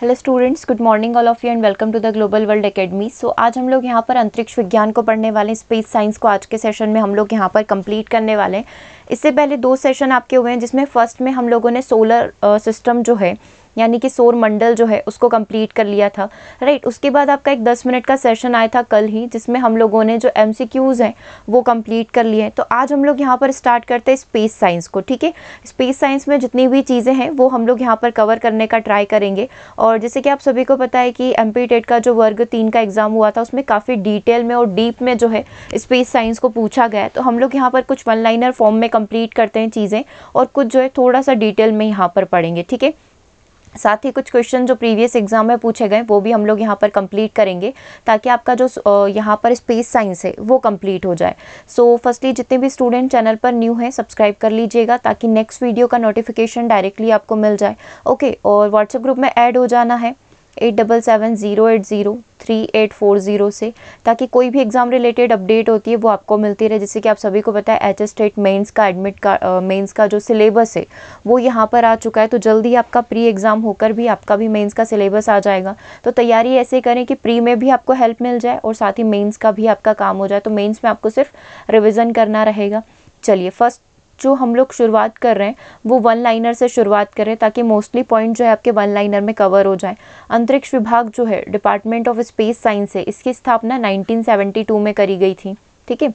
hello students good morning all of you and welcome to the Global World Academy so आज हम लोग यहाँ पर अंतरिक्ष विज्ञान को पढ़ने वाले हैं स्पेस साइंस को आज के सेशन में हम लोग यहाँ पर कंप्लीट करने वाले हैं इससे पहले दो सेशन आपके हुए हैं जिसमें फर्स्ट में हम लोगों ने सोलर सिस्टम uh, जो है यानी कि सौर मंडल जो है उसको कंप्लीट कर लिया था राइट उसके बाद आपका एक दस मिनट का सेशन आया था कल ही जिसमें हम लोगों ने जो एम हैं वो कंप्लीट कर लिए हैं तो आज हम लोग यहाँ पर स्टार्ट करते हैं स्पेस साइंस को ठीक है स्पेस साइंस में जितनी भी चीज़ें हैं वो हम लोग यहाँ पर कवर करने का ट्राई करेंगे और जैसे कि आप सभी को पता है कि एम का जो वर्ग तीन का एग्ज़ाम हुआ था उसमें काफ़ी डिटेल में और डीप में जो है स्पेस साइंस को पूछा गया है तो हम लोग यहाँ पर कुछ वन लाइनर फॉर्म में कम्प्लीट करते हैं चीज़ें और कुछ जो है थोड़ा सा डिटेल में यहाँ पर पढ़ेंगे ठीक है साथ ही कुछ क्वेश्चन जो प्रीवियस एग्जाम में पूछे गए वो भी हम लोग यहाँ पर कंप्लीट करेंगे ताकि आपका जो यहाँ पर स्पेस साइंस है वो कंप्लीट हो जाए सो so, फर्स्टली जितने भी स्टूडेंट चैनल पर न्यू हैं सब्सक्राइब कर लीजिएगा ताकि नेक्स्ट वीडियो का नोटिफिकेशन डायरेक्टली आपको मिल जाए ओके okay, और व्हाट्सएप ग्रुप में ऐड हो जाना है eight double seven zero eight zero three eight four zero से ताकि कोई भी एग्ज़ाम रिलेटेड अपडेट होती है वो आपको मिलती रहे जैसे कि आप सभी को पता है एच स्टेट मेन्स का एडमिट का मेन्स का जो सिलेबस है वो यहाँ पर आ चुका है तो जल्दी आपका प्री एग्ज़ाम होकर भी आपका भी मेन्स का सिलेबस आ जाएगा तो तैयारी ऐसे करें कि प्री में भी आपको हेल्प मिल जाए और साथ ही मेन्स का भी आपका काम हो जाए तो मेन्स में आपको सिर्फ रिविज़न करना रहेगा चलिए फर्स्ट जो हम लोग शुरुआत कर रहे हैं वो वन लाइनर से शुरुआत करें ताकि मोस्टली पॉइंट जो है आपके वन लाइनर में कवर हो जाए अंतरिक्ष विभाग जो है डिपार्टमेंट ऑफ स्पेस साइंस है इसकी स्थापना 1972 में करी गई थी ठीक है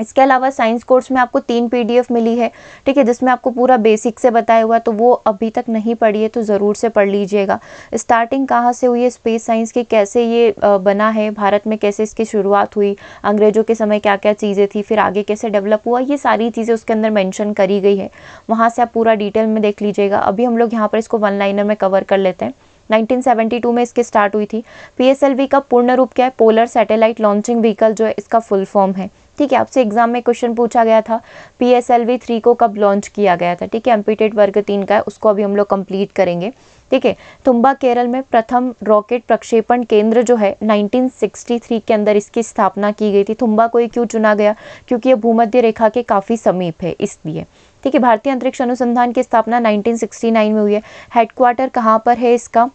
इसके अलावा साइंस कोर्स में आपको तीन पीडीएफ मिली है ठीक है जिसमें आपको पूरा बेसिक से बताया हुआ तो वो अभी तक नहीं पढ़ी है तो ज़रूर से पढ़ लीजिएगा स्टार्टिंग कहाँ से हुई है स्पेस साइंस के कैसे ये बना है भारत में कैसे इसकी शुरुआत हुई अंग्रेज़ों के समय क्या क्या चीज़ें थी फिर आगे कैसे डेवलप हुआ ये सारी चीज़ें उसके अंदर मैंशन करी गई है वहाँ से आप पूरा डिटेल में देख लीजिएगा अभी हम लोग यहाँ पर इसको वन लाइनर में कवर कर लेते हैं 1972 में इसकी स्टार्ट हुई थी पी का पूर्ण रूप क्या है पोलर सैटेलाइट लॉन्चिंग व्हीकल जो है इसका फुल फॉर्म है ठीक है आपसे एग्जाम में क्वेश्चन पूछा गया था P S L V three को कब लॉन्च किया गया था ठीक है एम्पीटेड वर्ग तीन का है उसको अभी हम लोग कंप्लीट करेंगे ठीक है तुम्बा केरल में प्रथम रॉकेट प्रक्षेपण केंद्र जो है 1963 के अंदर इसकी स्थापना की गई थी तुम्बा को ये क्यों चुना गया क्योंकि ये भूमध्य रेखा के काफ़ी समीप है इसलिए ठीक है भारतीय अंतरिक्ष अनुसंधान की स्थापना 1969 में हुई है हेडक्वार्टर कहाँ पर है इसका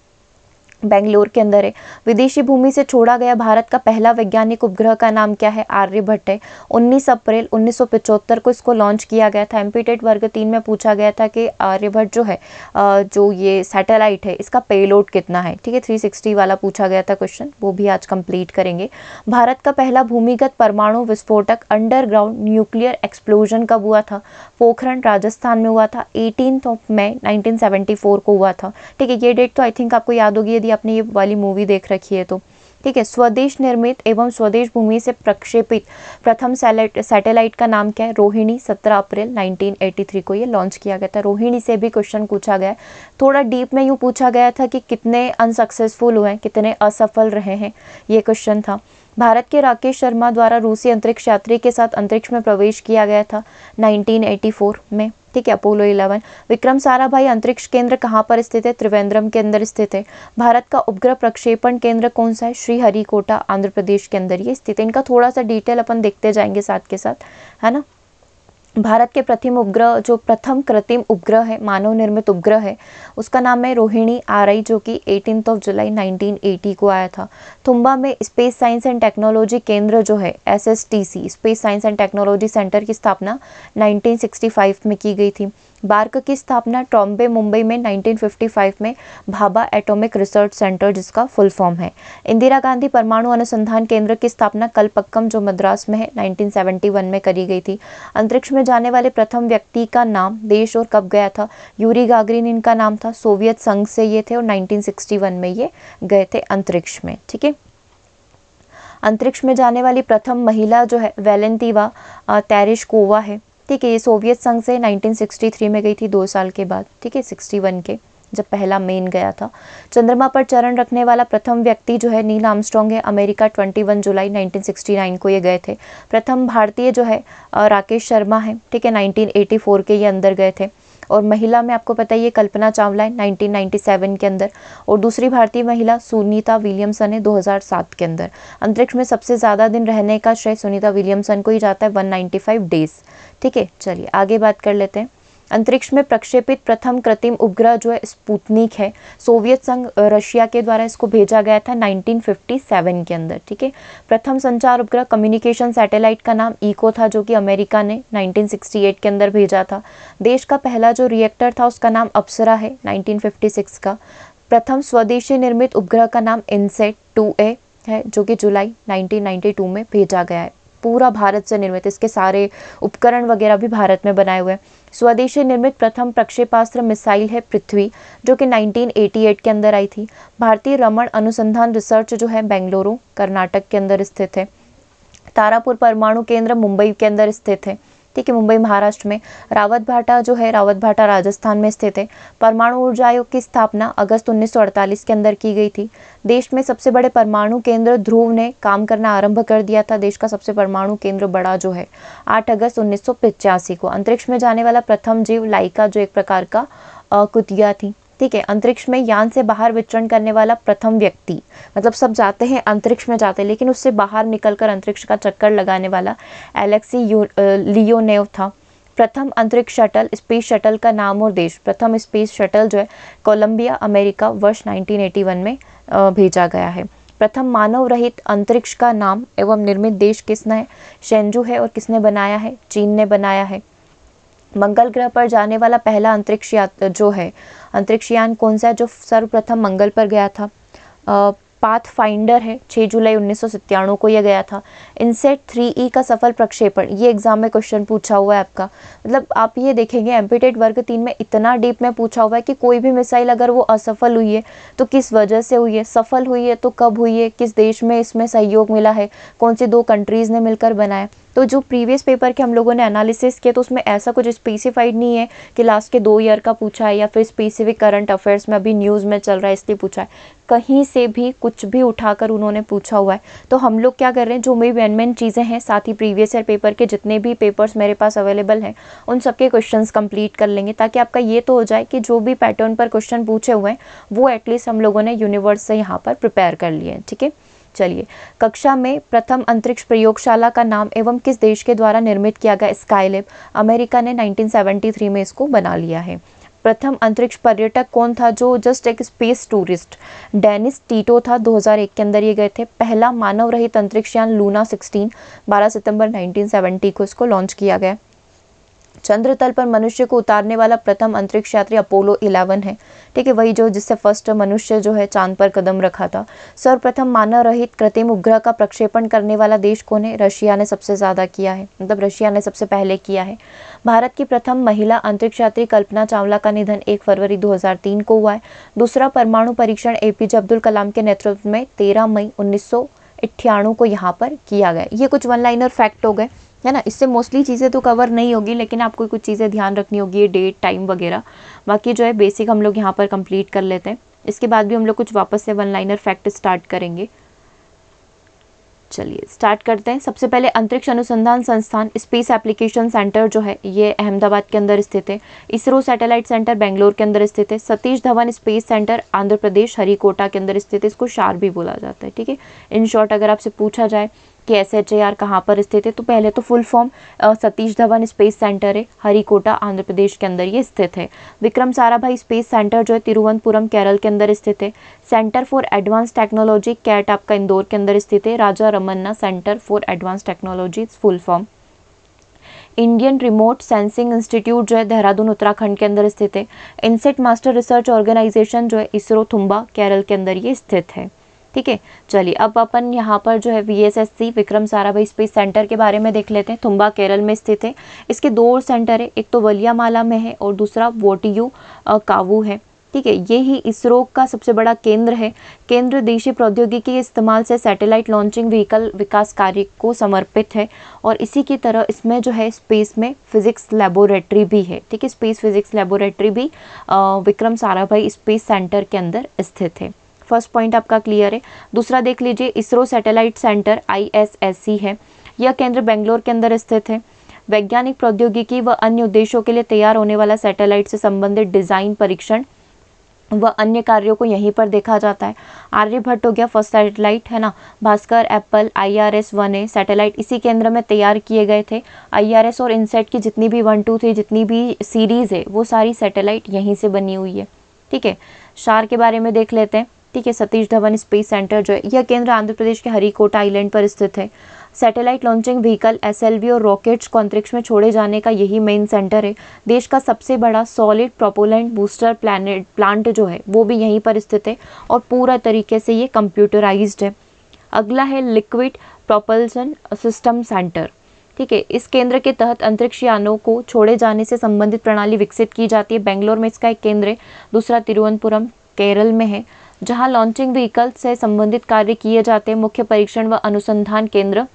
बेंगलोर के अंदर है विदेशी भूमि से छोड़ा गया भारत का पहला वैज्ञानिक उपग्रह का नाम क्या है आर्यभट्ट है उन्नीस अप्रैल उन्नीस को इसको लॉन्च किया गया था एम्पीटेट वर्ग तीन में पूछा गया था कि आर्यभट्ट जो है जो ये सैटेलाइट है इसका पेलोड कितना है ठीक है 360 वाला पूछा गया था क्वेश्चन वो भी आज कंप्लीट करेंगे भारत का पहला भूमिगत परमाणु विस्फोटक अंडरग्राउंड न्यूक्लियर एक्सप्लोजन कब हुआ था पोखरण राजस्थान में हुआ था एटीन ऑफ मई नाइनटीन को हुआ था ठीक है ये डेट तो आई थिंक आपको याद होगी यदि भी आपने ये वाली मूवी देख रखी है तो ठीक है स्वदेश निर्मित एवं स्वदेश भूमि से प्रक्षेपित प्रथम सैटेलाइट का नाम क्या है रोहिणी 17 अप्रैल 1983 को ये लॉन्च किया गया था रोहिणी से भी क्वेश्चन पूछा गया है थोड़ा डीप में यूँ पूछा गया था कि कितने अनसक्सेसफुल हुए कितने असफल रहे हैं ये क्वेश्चन था भारत के राकेश शर्मा द्वारा रूसी अंतरिक्ष यात्री के साथ अंतरिक्ष में प्रवेश किया गया था नाइनटीन में ठीक है अपोलो 11 विक्रम साराभाई अंतरिक्ष केंद्र कहाँ पर स्थित है त्रिवेंद्रम के अंदर स्थित है भारत का उपग्रह प्रक्षेपण केंद्र कौन सा है श्रीहरिकोटा आंध्र प्रदेश के अंदर ये स्थित है इनका थोड़ा सा डिटेल अपन देखते जाएंगे साथ के साथ है ना भारत के प्रथम उपग्रह जो प्रथम कृत्रिम उपग्रह है मानव निर्मित उपग्रह है उसका नाम है रोहिणी आर आई जो कि एटीन ऑफ जुलाई 1980 को आया था थुम्बा में स्पेस साइंस एंड टेक्नोलॉजी केंद्र जो है S S T C space science and technology centre की स्थापना 1965 में की गई थी बार्क की स्थापना टॉम्बे मुंबई में 1955 में भाभा एटॉमिक रिसर्च सेंटर जिसका फुल फॉर्म है इंदिरा गांधी परमाणु अनुसंधान केंद्र की स्थापना कलपक्कम जो मद्रास में है 1971 में करी गई थी अंतरिक्ष में जाने वाले प्रथम व्यक्ति का नाम देश और कब गया था यूरी गागरिन इनका नाम था सोवियत संघ से ये थे और नाइनटीन में ये गए थे अंतरिक्ष में ठीक है अंतरिक्ष में जाने वाली प्रथम महिला जो है वेलेंटिवा कोवा है ठीक है ये सोवियत संघ से 1963 में गई थी दो साल के बाद ठीक है 61 के जब पहला मेन गया था चंद्रमा पर चरण रखने वाला प्रथम व्यक्ति जो है नील आमस्ट्रॉन्ग है अमेरिका 21 जुलाई 1969 को ये गए थे प्रथम भारतीय जो है राकेश शर्मा है ठीक है 1984 के ये अंदर गए थे और महिला में आपको पता ही है कल्पना चावला है 1997 के अंदर और दूसरी भारतीय महिला सुनीता विलियमसन है 2007 के अंदर अंतरिक्ष में सबसे ज़्यादा दिन रहने का श्रेय सुनीता विलियमसन को ही जाता है 195 डेज ठीक है चलिए आगे बात कर लेते हैं अंतरिक्ष में प्रक्षेपित प्रथम कृत्रिम उपग्रह जो है स्पुतनिक है सोवियत संघ रशिया के द्वारा इसको भेजा गया था 1957 के अंदर ठीक है प्रथम संचार उपग्रह कम्युनिकेशन सैटेलाइट का नाम इको था जो कि अमेरिका ने 1968 के अंदर भेजा था देश का पहला जो रिएक्टर था उसका नाम अप्सरा है नाइनटीन का प्रथम स्वदेशी निर्मित उपग्रह का नाम इनसेट टू है जो कि जुलाई नाइनटीन में भेजा गया है पूरा भारत से निर्मित इसके सारे उपकरण वगैरह भी भारत में बनाए हुए हैं स्वदेशी निर्मित प्रथम प्रक्षेपास्त्र मिसाइल है पृथ्वी जो कि 1988 के अंदर आई थी भारतीय रमण अनुसंधान रिसर्च जो है बेंगलुरु कर्नाटक के अंदर स्थित है तारापुर परमाणु केंद्र मुंबई के अंदर स्थित है ठीक है मुंबई महाराष्ट्र में रावत भाटा जो है रावत भाटा राजस्थान में स्थित है परमाणु ऊर्जा आयोग की स्थापना अगस्त 1948 के अंदर की गई थी देश में सबसे बड़े परमाणु केंद्र ध्रुव ने काम करना आरंभ कर दिया था देश का सबसे परमाणु केंद्र बड़ा जो है 8 अगस्त उन्नीस को अंतरिक्ष में जाने वाला प्रथम जीव लाइका जो एक प्रकार का कुतिया थी ठीक है अंतरिक्ष में यान से बाहर विचरण करने वाला प्रथम व्यक्ति मतलब सब जाते हैं अंतरिक्ष में जाते हैं लेकिन उससे बाहर निकलकर अंतरिक्ष का चक्कर लगाने वाला एलेक्सी लियोनेव था प्रथम अंतरिक्ष शटल स्पेस शटल का नाम और देश प्रथम स्पेस शटल जो है कोलंबिया अमेरिका वर्ष 1981 में भेजा गया है प्रथम मानव रहित अंतरिक्ष का नाम एवं निर्मित देश किसने है शेंजू है और किसने बनाया है चीन ने बनाया है मंगल ग्रह पर जाने वाला पहला अंतरिक्ष यात्रा जो है अंतरिक्षयान कौन सा है जो सर्वप्रथम मंगल पर गया था पाथ फाइंडर है 6 जुलाई उन्नीस को यह गया था इनसेट थ्री ई का सफल प्रक्षेपण ये एग्जाम में क्वेश्चन पूछा हुआ है आपका मतलब आप ये देखेंगे एम्पिटेड वर्ग तीन में इतना डीप में पूछा हुआ है कि कोई भी मिसाइल अगर वो असफल हुई है तो किस वजह से हुई है सफल हुई है तो कब हुई है किस देश में इसमें सहयोग मिला है कौन सी दो कंट्रीज़ ने मिलकर बनाया तो जो प्रीवियस पेपर के हम लोगों ने एनालिसिस किया तो उसमें ऐसा कुछ स्पेसिफाइड नहीं है कि लास्ट के दो ईयर का पूछा है या फिर स्पेसिफिक करंट अफेयर्स में अभी न्यूज़ में चल रहा है इसलिए पूछा है कहीं से भी कुछ भी उठाकर उन्होंने पूछा हुआ है तो हम लोग क्या कर रहे हैं जो मेरी मेन मेन चीज़ें हैं साथ ही प्रीवियस ईयर पेपर के जितने भी पेपर्स मेरे पास अवेलेबल हैं उन सबके क्वेश्चंस कंप्लीट कर लेंगे ताकि आपका ये तो हो जाए कि जो भी पैटर्न पर क्वेश्चन पूछे हुए हैं वो एटलीस्ट हम लोगों ने यूनिवर्स से यहाँ पर प्रिपेयर कर लिए ठीक है चलिए कक्षा में प्रथम अंतरिक्ष प्रयोगशाला का नाम एवं किस देश के द्वारा निर्मित किया गया स्काईलेब अमेरिका ने 1973 में इसको बना लिया है प्रथम अंतरिक्ष पर्यटक कौन था जो जस्ट एक स्पेस टूरिस्ट डेनिस टीटो था 2001 के अंदर ये गए थे पहला मानव रहित अंतरिक्ष यान लूना 16 12 सितंबर 1970 को इसको लॉन्च किया गया चंद्र तल पर मनुष्य को उतारने वाला प्रथम अंतरिक्ष यात्री अपोलो 11 है ठीक है वही जो जिससे फर्स्ट मनुष्य जो है चांद पर कदम रखा था सर्वप्रथम मानव रहित कृत्रिम उपग्रह का प्रक्षेपण करने वाला देश कौन है रशिया ने सबसे ज़्यादा किया है मतलब रशिया ने सबसे पहले किया है भारत की प्रथम महिला अंतरिक्ष यात्री कल्पना चावला का निधन एक फरवरी दो को हुआ है दूसरा परमाणु परीक्षण एपीजे अब्दुल कलाम के नेतृत्व में तेरह मई उन्नीस को यहाँ पर किया गया ये कुछ वन लाइनर फैक्ट हो गए है ना इससे मोस्टली चीज़ें तो कवर नहीं होगी लेकिन आपको कुछ चीज़ें ध्यान रखनी होगी डेट टाइम वगैरह बाकी जो है बेसिक हम लोग यहाँ पर कंप्लीट कर लेते हैं इसके बाद भी हम लोग कुछ वापस से वन लाइनर फैक्ट स्टार्ट करेंगे चलिए स्टार्ट करते हैं सबसे पहले अंतरिक्ष अनुसंधान संस्थान स्पेस एप्लीकेशन सेंटर जो है ये अहमदाबाद के अंदर स्थित है इसरो सैटेलाइट सेंटर बेंगलोर के अंदर स्थित है सतीश धवन स्पेस सेंटर आंध्र प्रदेश हरिकोटा के अंदर स्थित है इसको शार भी बोला जाता है ठीक है इन शॉर्ट अगर आपसे पूछा जाए कि एस एच ए आर कहाँ पर स्थित है तो पहले तो full form Satish Dhawan space centre है हरिकोटा आंध्र प्रदेश के अंदर ये स्थित है विक्रम साराभाई स्पेस सेंटर जो है तिरुवनंतपुरम केरल के अंदर स्थित है centre for advance technology CAT आपका इंदौर के अंदर स्थित है Raja Ramanna centre for advance technology full form Indian remote sensing institute जो है देहरादून उत्तराखंड के अंदर स्थित है इनसेट मास्टर रिसर्च ऑर्गेनाइजेशन जो है इसरो थुम्बा केरल के अंदर ये स्थित है ठीक है चलिए अब अपन यहाँ पर जो है V Vikram Sarabhai space centre के बारे में देख लेते हैं थुम्बा केरल में स्थित है इसके दो सेंटर है एक तो वलियामाला में है और दूसरा वोटियू कावू है ठीक है ये ही इसरो का सबसे बड़ा केंद्र है केंद्र देशी प्रौद्योगिकी के इस्तेमाल से सैटेलाइट लॉन्चिंग व्हीकल विकास कार्य को समर्पित है और इसी की तरह इसमें जो है स्पेस में फिजिक्स लेबोरेटरी भी है ठीक है स्पेस फिजिक्स लेबोरेटरी भी विक्रम साराभाई स्पेस सेंटर के अंदर स्थित है फर्स्ट पॉइंट आपका क्लियर है दूसरा देख लीजिए ISRO satellite centre I e है यह केंद्र बेंगलोर के अंदर स्थित है वैज्ञानिक प्रौद्योगिकी व अन्य उद्देश्यों के लिए तैयार होने वाला सैटेलाइट से संबंधित डिजाइन परीक्षण व अन्य कार्यों को यहीं पर देखा जाता है आर्यभट्ट हो गया फर्स्ट सैटेलाइट है ना Bhaskar Apple I R S one A satellite इसी केंद्र में तैयार किए गए थे आई आर एस और इनसेट की जितनी भी वन टू थ्री जितनी भी सीरीज़ है वो सारी सैटेलाइट यहीं से बनी हुई है ठीक है शार के बारे में देख लेते हैं ठीक है सतीश धवन स्पेस सेंटर जो है यह केंद्र आंध्र प्रदेश के हरिकोटा आइलैंड पर स्थित है सैटेलाइट लॉन्चिंग व्हीकल एस और रॉकेट्स को अंतरिक्ष में छोड़े जाने का यही मेन सेंटर है देश का सबसे बड़ा solid propellant booster plant plant जो है वो भी यहीं पर स्थित है और पूरा तरीके से ये कंप्यूटराइज है अगला है लिक्विड प्रोपल्सन सिस्टम सेंटर ठीक है इस केंद्र के तहत अंतरिक्ष यानों को छोड़े जाने से संबंधित प्रणाली विकसित की जाती है बेंगलोर में इसका एक केंद्र है दूसरा तिरुवनंतपुरम केरल में है जहां लॉन्चिंग व्हीकल से संबंधित कार्य किए जाते हैं मुख्य परीक्षण व अनुसंधान केंद्र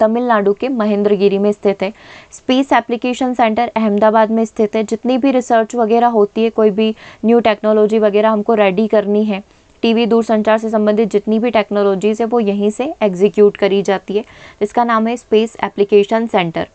तमिलनाडु के महेंद्रगिरी में स्थित है स्पेस एप्लीकेशन सेंटर अहमदाबाद में स्थित है जितनी भी रिसर्च वगैरह होती है कोई भी न्यू टेक्नोलॉजी वगैरह हमको रेडी करनी है टीवी दूरसंचार से संबंधित जितनी भी टेक्नोलॉजीज़ है वो यहीं से एग्जीक्यूट करी जाती है इसका नाम है space application centre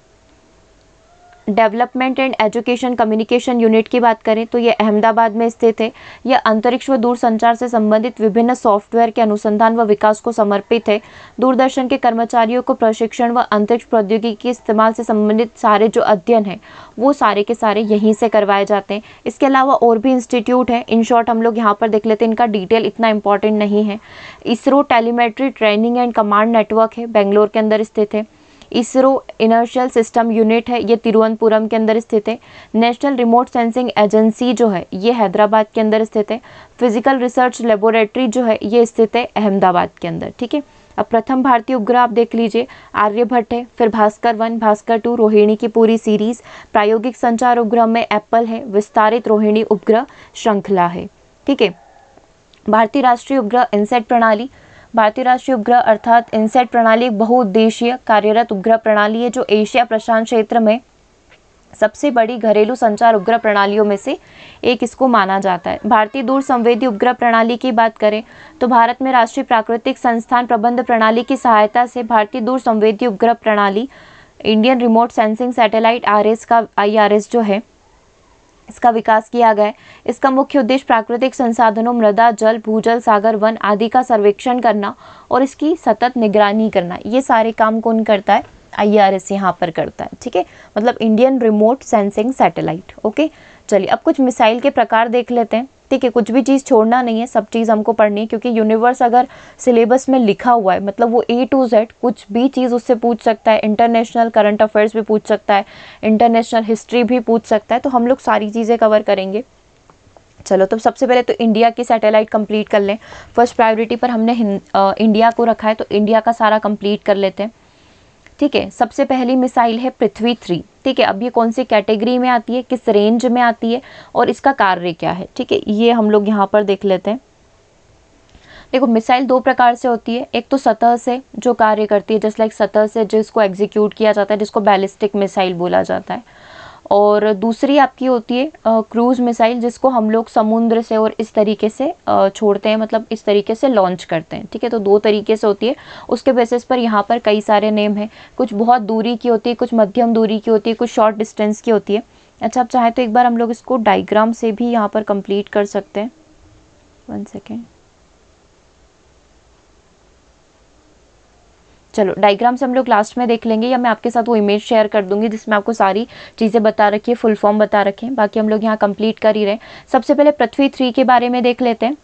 development and education communication unit की बात करें तो ये अहमदाबाद में स्थित है यह अंतरिक्ष व दूरसंचार से संबंधित विभिन्न सॉफ्टवेयर के अनुसंधान व विकास को समर्पित है दूरदर्शन के कर्मचारियों को प्रशिक्षण व अंतरिक्ष प्रौद्योगिकी के इस्तेमाल से संबंधित सारे जो अध्ययन है वो सारे के सारे यहीं से करवाए जाते हैं इसके अलावा और भी इंस्टीट्यूट है इन शॉर्ट हम लोग यहाँ पर देख लेते हैं इनका डिटेल इतना इंपॉर्टेंट नहीं है ISRO telemetry training and command network है बेंगलोर के अंदर स्थित है इसरो इनर्शियल सिस्टम यूनिट है ये तिरुवनंतपुरम के अंदर स्थित है नेशनल रिमोट सेंसिंग एजेंसी जो है ये हैदराबाद के अंदर स्थित है फिजिकल रिसर्च लेबोरेटरी जो है ये स्थित है अहमदाबाद के अंदर ठीक है अब प्रथम भारतीय उपग्रह आप देख लीजिए आर्यभट्ट है फिर भास्कर वन भास्कर टू रोहिणी की पूरी सीरीज प्रायोगिक संचार उपग्रह में एप्पल है विस्तारित रोहिणी उपग्रह श्रृंखला है ठीक है भारतीय राष्ट्रीय उपग्रह इनसेट प्रणाली भारतीय राष्ट्रीय उपग्रह अर्थात इनसेट प्रणाली एक बहुउद्देशीय कार्यरत उपग्रह प्रणाली है जो एशिया प्रशांत क्षेत्र में सबसे बड़ी घरेलू संचार उपग्रह प्रणालियों में से एक इसको माना जाता है भारतीय दूर संवेदी उपग्रह प्रणाली की बात करें तो भारत में राष्ट्रीय प्राकृतिक संस्थान प्रबंध प्रणाली की सहायता से भारतीय दूर संवेदी उपग्रह प्रणाली Indian remote sensing satellite R का आई जो है इसका विकास किया गया इसका मुख्य उद्देश्य प्राकृतिक संसाधनों मृदा जल भूजल सागर वन आदि का सर्वेक्षण करना और इसकी सतत निगरानी करना ये सारे काम कौन करता है आई आर एस यहाँ पर करता है ठीक है मतलब Indian remote sensing satellite okay चलिए अब कुछ मिसाइल के प्रकार देख लेते हैं ठीक है कुछ भी चीज़ छोड़ना नहीं है सब चीज़ हमको पढ़नी है क्योंकि यूनिवर्स अगर सिलेबस में लिखा हुआ है मतलब वो ए टू जेड कुछ भी चीज़ उससे पूछ सकता है इंटरनेशनल करंट अफेयर्स भी पूछ सकता है इंटरनेशनल हिस्ट्री भी पूछ सकता है तो हम लोग सारी चीज़ें कवर करेंगे चलो तो सबसे पहले तो इंडिया की सैटेलाइट कंप्लीट कर लें फर्स्ट प्रायोरिटी पर हमने आ, इंडिया को रखा है तो इंडिया का सारा कंप्लीट कर लेते हैं ठीक है सबसे पहली मिसाइल है पृथ्वी थ्री ठीक है अब ये कौन सी कैटेगरी में आती है किस रेंज में आती है और इसका कार्य क्या है ठीक है ये हम लोग यहाँ पर देख लेते हैं देखो मिसाइल दो प्रकार से होती है एक तो सतह से जो कार्य करती है जस्ट लाइक सतह से जिसको एग्जीक्यूट किया जाता है जिसको बैलिस्टिक मिसाइल बोला जाता है और दूसरी आपकी होती है क्रूज़ मिसाइल जिसको हम लोग समुद्र से और इस तरीके से छोड़ते हैं मतलब इस तरीके से लॉन्च करते हैं ठीक है तो दो तरीके से होती है उसके बेसिस पर यहाँ पर कई सारे नेम हैं कुछ बहुत दूरी की होती है कुछ मध्यम दूरी की होती है कुछ शॉर्ट डिस्टेंस की होती है अच्छा आप चाहें तो एक बार हम लोग इसको डाइग्राम से भी यहाँ पर कम्प्लीट कर सकते हैं वन सेकेंड चलो डायग्राम्स हम लोग लास्ट में देख लेंगे या मैं आपके साथ वो इमेज शेयर कर दूंगी जिसमें आपको सारी चीज़ें बता रखी है फुल फॉर्म बता रखे हैं बाकी हम लोग यहाँ कंप्लीट कर ही रहे सबसे पहले पृथ्वी थ्री के बारे में देख लेते हैं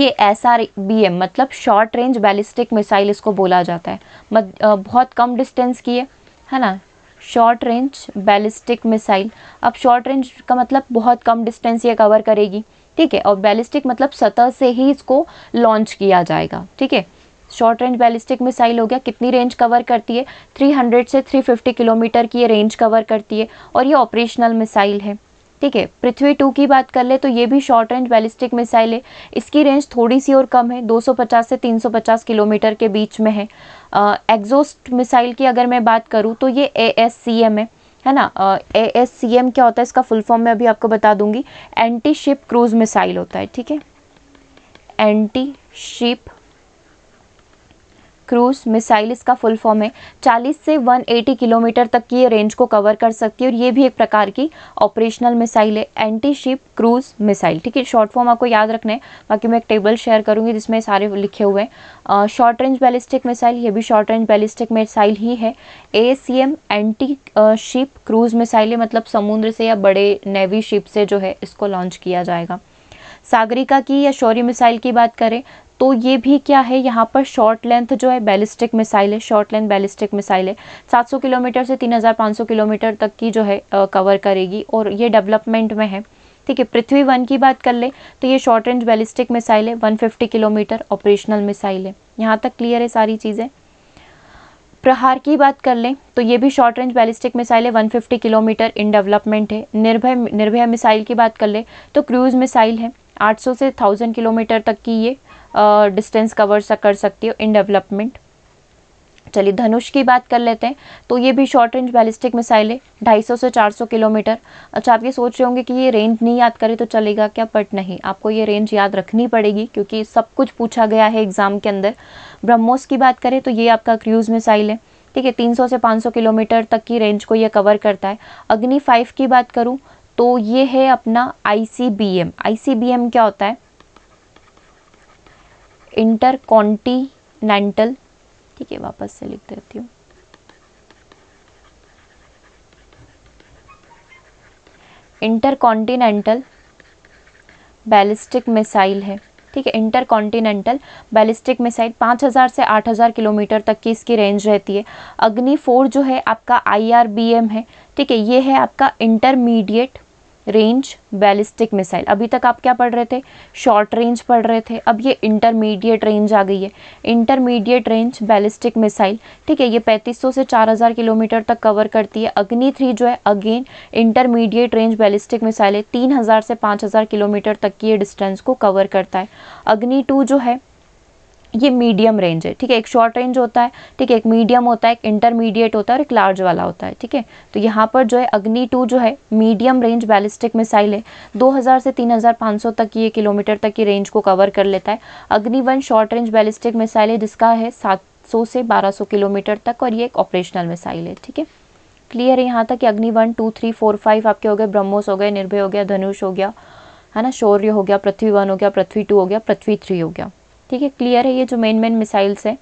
ये एस आर बी एम मतलब शॉर्ट रेंज बैलिस्टिक मिसाइल इसको बोला जाता है मत, बहुत कम डिस्टेंस की है है ना शॉर्ट रेंज बैलिस्टिक मिसाइल अब शॉर्ट रेंज का मतलब बहुत कम डिस्टेंस ये कवर करेगी ठीक है और बैलिस्टिक मतलब सतह से ही इसको लॉन्च किया जाएगा ठीक है शॉर्ट रेंज बैलिस्टिक मिसाइल हो गया कितनी रेंज कवर करती है 300 से 350 किलोमीटर की ये रेंज कवर करती है और ये ऑपरेशनल मिसाइल है ठीक है पृथ्वी टू की बात कर ले तो ये भी शॉर्ट रेंज बैलिस्टिक मिसाइल है इसकी रेंज थोड़ी सी और कम है 250 से 350 किलोमीटर के बीच में है एग्जोस्ट मिसाइल की अगर मैं बात करूँ तो ये ए है है ना ए एस सी एम क्या होता है इसका फुल फॉर्म मैं अभी आपको बता दूंगी एंटी शिप क्रूज मिसाइल होता है ठीक है एंटी शिप क्रूज मिसाइल इसका फुल फॉर्म है चालीस से एटी किलोमीटर तक की ये रेंज को कवर कर सकती है और ये भी एक प्रकार की ऑपरेशनल मिसाइल है एंटी शिप क्रूज मिसाइल ठीक है शॉर्ट फॉर्म आपको याद रखना है बाकी मैं एक टेबल शेयर करूंगी जिसमें सारे लिखे हुए हैं शॉर्ट रेंज बैलिस्टिक मिसाइल ये भी शॉर्ट रेंज बैलिस्टिक मिसाइल ही है a anti ship cruise missile मतलब समुद्र से या बड़े नेवी शिप से जो है इसको लॉन्च किया जाएगा सागरिका की या शौर्य मिसाइल की बात करें तो ये भी क्या है यहाँ पर शॉर्ट लेंथ जो है बैलिस्टिक मिसाइल है शॉर्ट लेंथ बैलिस्टिक मिसाइल है 700 किलोमीटर से 3500 किलोमीटर तक की जो है कवर करेगी और ये डेवलपमेंट में है ठीक है पृथ्वी वन की बात कर ले तो ये शॉर्ट रेंज बैलिस्टिक मिसाइल है वन किलोमीटर ऑपरेशनल मिसाइल है यहाँ तक क्लियर है सारी चीज़ें प्रहार की बात कर लें तो ये भी शॉर्ट रेंज बैलिस्टिक मिसाइल है 150 किलोमीटर इन डेवलपमेंट है निर्भय निर्भय मिसाइल की बात कर लें तो क्रूज मिसाइल है 800 से 1000 किलोमीटर तक की ये डिस्टेंस कवर कर सकती हो इन डेवलपमेंट चलिए धनुष की बात कर लेते हैं तो ये भी शॉर्ट रेंज बैलिस्टिक मिसाइलें 250 से 400 किलोमीटर अच्छा आप ये सोच रहे होंगे कि ये रेंज नहीं याद करें तो चलेगा क्या बट नहीं आपको ये रेंज याद रखनी पड़ेगी क्योंकि सब कुछ पूछा गया है एग्ज़ाम के अंदर ब्रह्मोस की बात करें तो ये आपका क्रूज़ मिसाइल है ठीक है तीन से पाँच किलोमीटर तक की रेंज को ये कवर करता है अग्नि फाइव की बात करूँ तो ये है अपना आई सी क्या होता है कॉन्टीनेंटल ठीक है वापस से लिख देती हूँ कॉन्टीनेंटल बैलिस्टिक मिसाइल है ठीक है इंटरकॉन्टिनेंटल बैलिस्टिक मिसाइल 5000 से 8000 किलोमीटर तक की इसकी रेंज रहती है अग्नि फोर जो है आपका आईआरबीएम है ठीक है ये है आपका इंटरमीडिएट रेंज बैलिस्टिक मिसाइल अभी तक आप क्या पढ़ रहे थे शॉर्ट रेंज पढ़ रहे थे अब ये इंटरमीडिएट रेंज आ गई है इंटरमीडिएट रेंज बैलिस्टिक मिसाइल ठीक है ये 3500 से 4000 किलोमीटर तक कवर करती है अग्नि थ्री जो है again intermediate range ballistic missile है तीन से पाँच किलोमीटर तक की ये डिस्टेंस को कवर करता है अग्नि टू जो है ये मीडियम रेंज है ठीक है एक शॉर्ट रेंज होता है ठीक है एक मीडियम होता है एक इंटरमीडिएट होता है और एक लार्ज वाला होता है ठीक है तो यहाँ पर जो है अग्नि टू जो है मीडियम रेंज बैलिस्टिक मिसाइल है 2000 से 3500 तक ये किलोमीटर तक की रेंज को कवर कर लेता है Agni one short range ballistic missile है जिसका है सात से बारह किलोमीटर तक और ये एक ऑपरेशनल मिसाइल है ठीक है क्लियर है यहाँ तक कि Agni one two three four five आपके हो गए ब्रह्मोस हो गए निर्भय हो गया धनुष हो गया है ना शौर्य हो गया पृथ्वी वन हो गया पृथ्वी टू हो गया पृथ्वी थ्री हो गया ठीक है क्लियर है ये जो मेन मेन मिसाइल्स हैं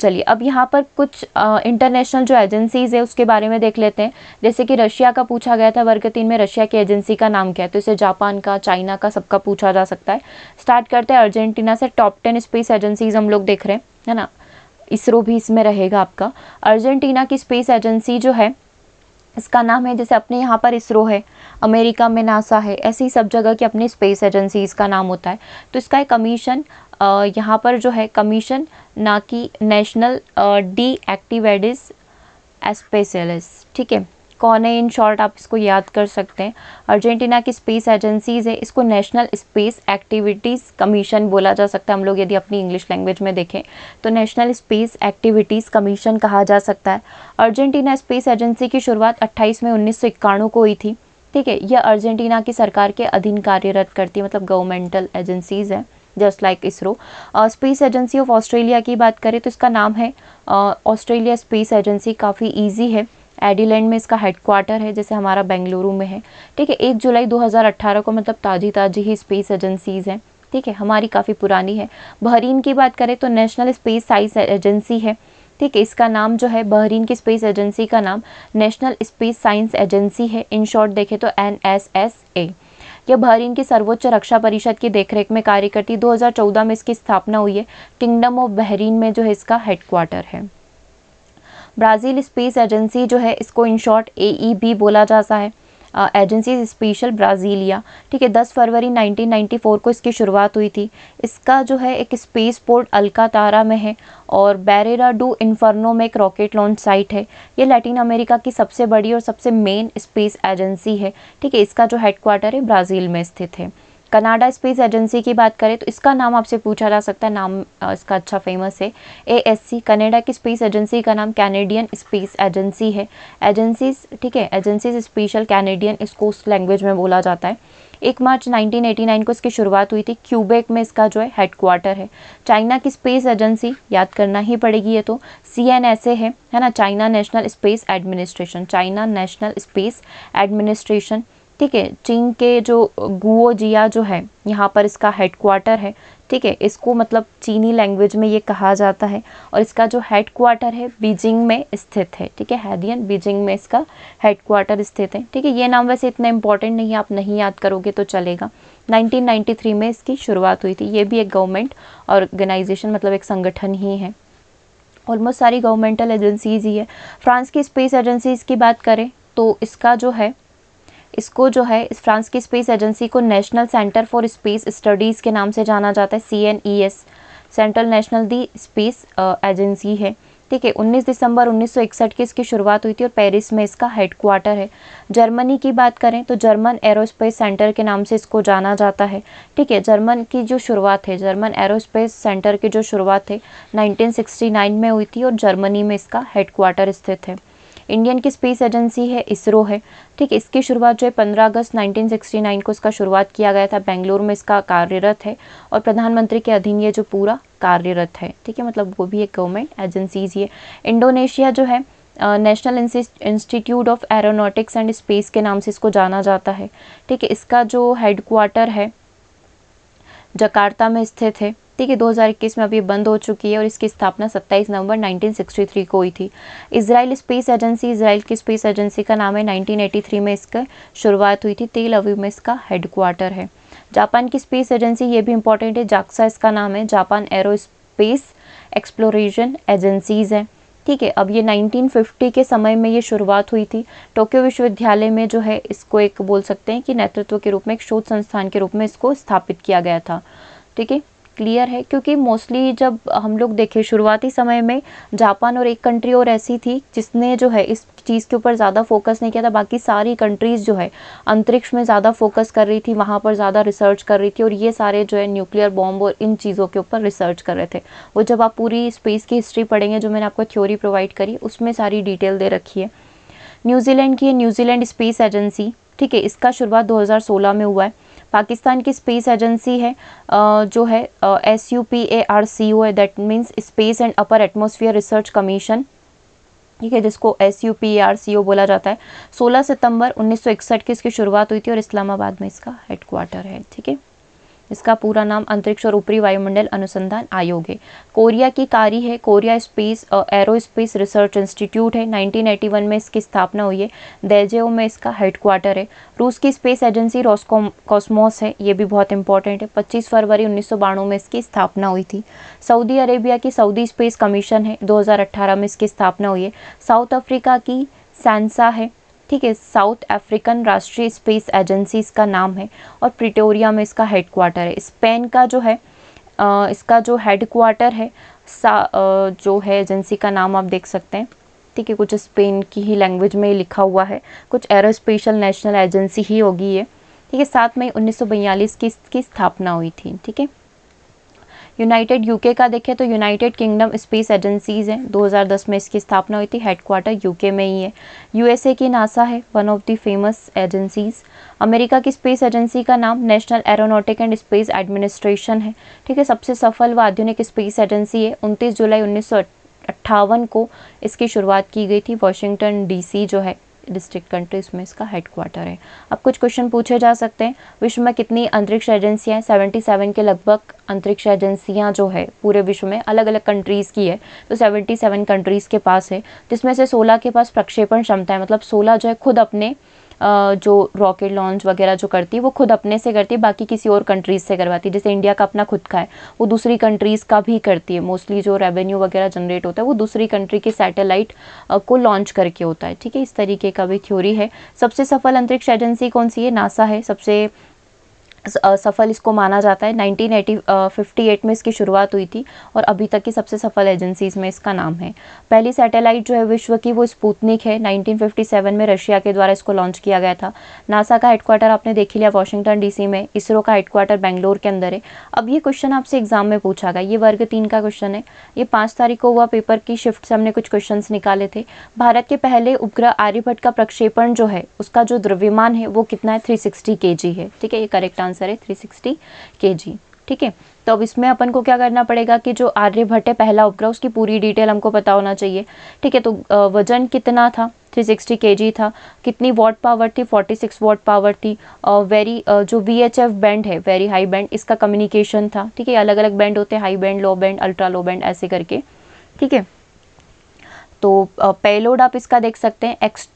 चलिए अब यहाँ पर कुछ इंटरनेशनल जो एजेंसीज़ है उसके बारे में देख लेते हैं जैसे कि रशिया का पूछा गया था वर्ग तीन में रशिया की एजेंसी का नाम क्या है तो इसे जापान का चाइना का सबका पूछा जा सकता है स्टार्ट करते हैं अर्जेंटीना से टॉप टेन स्पेस एजेंसीज़ हम लोग देख रहे हैं है ना इसरो भी इसमें रहेगा आपका अर्जेंटीना की स्पेस एजेंसी जो है इसका नाम है जैसे अपने यहाँ पर इसरो है अमेरिका में नासा है ऐसी सब जगह की अपनी स्पेस एजेंसीज़ का नाम होता है तो इसका एक कमीशन यहाँ पर जो है कमीशन ना कि नेशनल डी एक्टिवेडिस एस्पेशलिस ठीक है कौन है इन शॉर्ट आप इसको याद कर सकते हैं अर्जेंटीना की स्पेस एजेंसीज़ है इसको नेशनल स्पेस एक्टिविटीज़ कमीशन बोला जा सकता है हम लोग यदि अपनी इंग्लिश लैंग्वेज में देखें तो नेशनल स्पेस एक्टिविटीज़ कमीशन कहा जा सकता है अर्जेंटीना स्पेस एजेंसी की शुरुआत 28 में उन्नीस को हुई थी ठीक है यह अर्जेंटीना की सरकार के अधीन कार्यरत करती है मतलब गवर्नमेंटल एजेंसीज़ है just like ISRO space agency of Australia की बात करें तो इसका नाम है ऑस्ट्रेलिया स्पेस एजेंसी काफ़ी ईजी है एडीलैंड में इसका हेडक्वार्टर है जैसे हमारा बेंगलुरु में है ठीक है एक जुलाई 2018 को मतलब ताजी ताजी ही स्पेस एजेंसीज़ हैं ठीक है हमारी काफ़ी पुरानी है बहरीन की बात करें तो नेशनल स्पेस साइंस एजेंसी है ठीक है इसका नाम जो है बहरीन की स्पेस एजेंसी का नाम नेशनल स्पेस साइंस एजेंसी है इन शॉर्ट देखें तो एन एस एस ए यह बहरीन की सर्वोच्च रक्षा परिषद की देखरेख में कार्य करती 2014 में इसकी स्थापना हुई है किंगडम ऑफ बहरीन में जो है इसका हेडक्वार्टर है ब्राज़ील स्पेस एजेंसी जो है इसको इन शॉर्ट ए बोला जाता है एजेंसी स्पेशल ब्राज़ीलिया ठीक है 10 फरवरी 1994 को इसकी शुरुआत हुई थी इसका जो है एक स्पेस पोर्ट अलकातारा में है और बैरेरा डू इन्फर्नो में एक रॉकेट लॉन्च साइट है ये लैटिन अमेरिका की सबसे बड़ी और सबसे मेन स्पेस एजेंसी है ठीक है इसका जो हेडक्वार्टर है ब्राज़ील में स्थित है कनाडा स्पेस एजेंसी की बात करें तो इसका नाम आपसे पूछा जा सकता है नाम इसका अच्छा फेमस है ए एस सी कनाडा की स्पेस एजेंसी का नाम कैनेडियन स्पेस एजेंसी है एजेंसीज ठीक है एजेंसीज स्पेशल कैनेडियन इसको उस लैंग्वेज में बोला जाता है एक मार्च 1989 को इसकी शुरुआत हुई थी क्यूबेक में इसका जो है हेडक्वार्टर है चाइना की स्पेस एजेंसी याद करना ही पड़ेगी ये तो सी एन एस ए है ना China national space administration China national space administration ठीक है चीन के जो गुओ जिया जो है यहाँ पर इसका हेडक्वार्टर है ठीक है इसको मतलब चीनी लैंग्वेज में ये कहा जाता है और इसका जो हेड क्वार्टर है बीजिंग में स्थित है ठीक है हैदियन बीजिंग में इसका हेड क्वार्टर स्थित है ठीक है ये नाम वैसे इतना इंपॉर्टेंट नहीं है आप नहीं याद करोगे तो चलेगा 1993 में इसकी शुरुआत हुई थी ये भी एक गवर्नमेंट ऑर्गेनाइजेशन मतलब एक संगठन ही है ऑलमोस्ट सारी गवर्नमेंटल एजेंसीज ही है फ्रांस की स्पेस एजेंसीज की बात करें तो इसका जो है इसको जो है इस फ्रांस की स्पेस एजेंसी को national centre for space studies के नाम से जाना जाता है C N E S central national the space agency है ठीक है 19 दिसंबर 1961 की इसकी शुरुआत हुई थी और पेरिस में इसका हेडक्वार्टर है जर्मनी की बात करें तो जर्मन एरोस्पेस सेंटर के नाम से इसको जाना जाता है ठीक है जर्मन की जो शुरुआत है जर्मन एरोस्पेस सेंटर की जो शुरुआत है 1969 में हुई थी और जर्मनी में इसका हेडक्वार्टर स्थित है इंडियन की स्पेस एजेंसी है इसरो है ठीक है इसकी शुरुआत जो है पंद्रह अगस्त 1969 को इसका शुरुआत किया गया था बेंगलोर में इसका कार्यरत है और प्रधानमंत्री के अधीन ये जो पूरा कार्यरत है ठीक है मतलब वो भी एक गवर्नमेंट एजेंसीज ही है इंडोनेशिया जो है national institute of aeronautics and space के नाम से इसको जाना जाता है ठीक है इसका जो हेडक्वार्टर है जकार्ता में स्थित है ठीक है 2021 में अभी बंद हो चुकी है और इसकी स्थापना 27 नवंबर 1963 को हुई थी इसराइल स्पेस एजेंसी इसराइल की स्पेस एजेंसी का नाम है 1983 में इसका शुरुआत हुई थी तेल अवी में इसका हेडक्वार्टर है जापान की स्पेस एजेंसी ये भी इंपॉर्टेंट है जाक्सा इसका नाम है Japan aerospace exploration agencies है ठीक है अब ये 1950 के समय में ये शुरुआत हुई थी टोक्यो विश्वविद्यालय में जो है इसको एक बोल सकते हैं कि नेतृत्व के रूप में एक शोध संस्थान के रूप में इसको स्थापित किया गया था ठीक है क्लियर है क्योंकि मोस्टली जब हम लोग देखें शुरुआती समय में जापान और एक कंट्री और ऐसी थी जिसने जो है इस चीज़ के ऊपर ज़्यादा फोकस नहीं किया था बाकी सारी कंट्रीज़ जो है अंतरिक्ष में ज़्यादा फोकस कर रही थी वहाँ पर ज़्यादा रिसर्च कर रही थी और ये सारे जो है न्यूक्लियर बॉम्ब और इन चीज़ों के ऊपर रिसर्च कर रहे थे वो जब आप पूरी स्पेस की हिस्ट्री पढ़ेंगे जो मैंने आपको थ्योरी प्रोवाइड करी उसमें सारी डिटेल दे रखी है न्यूजीलैंड की है न्यूजीलैंड स्पेस एजेंसी ठीक है इसका शुरुआत 2016 में हुआ है पाकिस्तान की स्पेस एजेंसी है जो है S U P A R C O है that means space and upper atmosphere research commission ठीक है जिसको S U P R C O बोला जाता है 16 सितंबर 1961 की इसकी शुरुआत हुई थी और इस्लामाबाद में इसका हेडक्वार्टर है ठीक है इसका पूरा नाम अंतरिक्ष और ऊपरी वायुमंडल अनुसंधान आयोग है कोरिया की कारी है Korea space aerospace research institute है 1981 में इसकी स्थापना हुई है देजेओ में इसका हेडक्वार्टर है रूस की स्पेस एजेंसी रोस्कोम कॉस्मोस है ये भी बहुत इंपॉर्टेंट है 25 फरवरी उन्नीस में इसकी स्थापना हुई थी सऊदी अरेबिया की सऊदी स्पेस कमीशन है दो में इसकी स्थापना हुई है साउथ अफ्रीका की सैंसा है ठीक है साउथ अफ्रीकन राष्ट्रीय स्पेस एजेंसी इसका नाम है और प्रिटोरिया में इसका हेडक्वार्टर है स्पेन का जो है आ, इसका जो हेडक्वार्टर है सा आ, जो है एजेंसी का नाम आप देख सकते हैं ठीक है कुछ स्पेन की ही लैंग्वेज में लिखा हुआ है कुछ एरोस्पेशल नेशनल एजेंसी ही होगी ये ठीक है साथ में उन्नीस की इसकी स्थापना हुई थी ठीक है यूनाइटेड यूके का देखें तो यूनाइटेड किंगडम स्पेस एजेंसीज़ हैं 2010 में इसकी स्थापना हुई थी हेडक्वार्टर यूके में ही है यूएसए की नासा है one of the famous agencies America की स्पेस एजेंसी का नाम national aeronautic and space administration है ठीक है सबसे सफल व आधुनिक स्पेस एजेंसी है उनतीस जुलाई उन्नीस अट्ठावन को इसकी शुरुआत की गई थी वॉशिंगटन डी जो है डिस्ट्रिक्ट कंट्रीज में इसका हेडक्वार्टर है अब कुछ क्वेश्चन पूछे जा सकते हैं विश्व में कितनी अंतरिक्ष एजेंसियाँ हैं सेवेंटी सेवन के लगभग अंतरिक्ष एजेंसियाँ जो है पूरे विश्व में अलग अलग कंट्रीज़ की है तो सेवेंटी सेवन कंट्रीज़ के पास है जिसमें से सोलह के पास प्रक्षेपण क्षमता है मतलब सोलह जो है खुद अपने जो रॉकेट लॉन्च वगैरह जो करती है वो खुद अपने से करती है बाकी किसी और कंट्रीज़ से करवाती है जैसे इंडिया का अपना खुद का है वो दूसरी कंट्रीज़ का भी करती है मोस्टली जो रेवेन्यू वगैरह जनरेट होता है वो दूसरी कंट्री के सैटेलाइट को लॉन्च करके होता है ठीक है इस तरीके का भी थ्योरी है सबसे सफल अंतरिक्ष एजेंसी कौन सी है नासा है सबसे सफल इसको माना जाता है 1958 में इसकी शुरुआत हुई थी और अभी तक की सबसे सफल एजेंसीज में इसका नाम है पहली सैटेलाइट जो है विश्व की वो स्पूतनिक है 1957 में रशिया के द्वारा इसको लॉन्च किया गया था नासा का हेडक्वार्टर आपने देख लिया वॉशिंगटन डीसी में इसरो का हेडक्वार्टर बेंगलोर के अंदर है अब ये क्वेश्चन आपसे एग्जाम में पूछा गया ये वर्ग तीन का क्वेश्चन है ये पाँच तारीख को हुआ पेपर की शिफ्ट से हमने कुछ क्वेश्चन निकाले थे भारत के पहले उपग्रह आर्यभट्ट का प्रक्षेपण जो है उसका जो द्रव्यमान है वो कितना है थ्री सिक्सटी है ठीक है ये करेक्ट आंसर आंसर है 360 जी ठीक है तो अब इसमें अपन को क्या करना पड़ेगा कि जो आर्यभट्ट है पहला उपग्रह उसकी पूरी डिटेल हमको पता होना चाहिए ठीक है तो वजन कितना था 360 सिक्सटी के जी था कितनी वॉट पावर थी 46 सिक्स वॉट पावर थी वेरी जो वी एच एफ बैंड है वेरी हाई बैंड इसका कम्युनिकेशन था ठीक है अलग अलग बैंड होते हैं high band low band ultra low band ऐसे करके ठीक है तो पेलोड आप इसका देख सकते हैं X